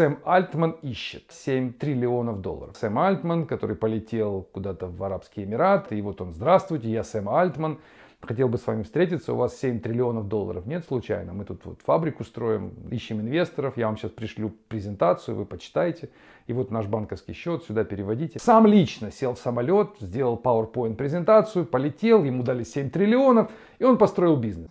Сэм Альтман ищет 7 триллионов долларов. Сэм Альтман, который полетел куда-то в Арабские Эмираты, и вот он, здравствуйте, я Сэм Альтман, хотел бы с вами встретиться, у вас 7 триллионов долларов. Нет, случайно, мы тут вот фабрику строим, ищем инвесторов, я вам сейчас пришлю презентацию, вы почитайте. и вот наш банковский счет, сюда переводите. Сам лично сел в самолет, сделал PowerPoint презентацию, полетел, ему дали 7 триллионов, и он построил бизнес.